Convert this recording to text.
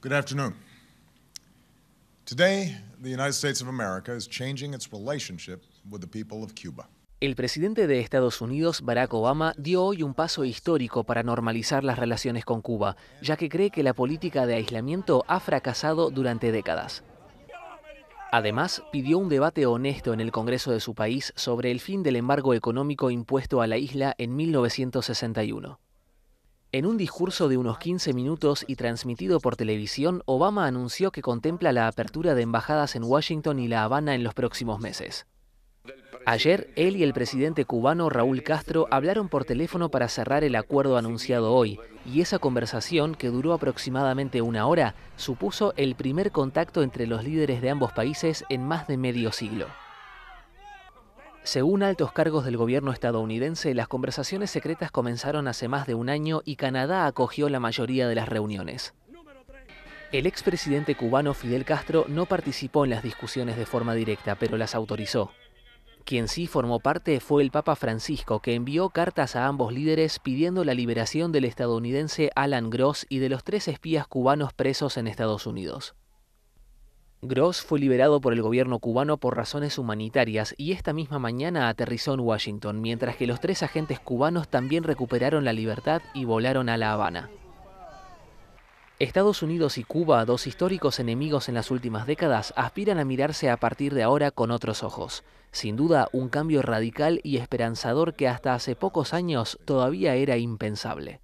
Good afternoon. Today, the United States of America is changing its relationship with the people Cuba. El presidente de Estados Unidos, Barack Obama, dio hoy un paso histórico para normalizar las relaciones con Cuba, ya que cree que la política de aislamiento ha fracasado durante décadas. Además, pidió un debate honesto en el Congreso de su país sobre el fin del embargo económico impuesto a la isla en 1961. En un discurso de unos 15 minutos y transmitido por televisión, Obama anunció que contempla la apertura de embajadas en Washington y La Habana en los próximos meses. Ayer, él y el presidente cubano Raúl Castro hablaron por teléfono para cerrar el acuerdo anunciado hoy, y esa conversación, que duró aproximadamente una hora, supuso el primer contacto entre los líderes de ambos países en más de medio siglo. Según altos cargos del gobierno estadounidense, las conversaciones secretas comenzaron hace más de un año y Canadá acogió la mayoría de las reuniones. El expresidente cubano Fidel Castro no participó en las discusiones de forma directa, pero las autorizó. Quien sí formó parte fue el Papa Francisco, que envió cartas a ambos líderes pidiendo la liberación del estadounidense Alan Gross y de los tres espías cubanos presos en Estados Unidos. Gross fue liberado por el gobierno cubano por razones humanitarias y esta misma mañana aterrizó en Washington, mientras que los tres agentes cubanos también recuperaron la libertad y volaron a La Habana. Estados Unidos y Cuba, dos históricos enemigos en las últimas décadas, aspiran a mirarse a partir de ahora con otros ojos. Sin duda, un cambio radical y esperanzador que hasta hace pocos años todavía era impensable.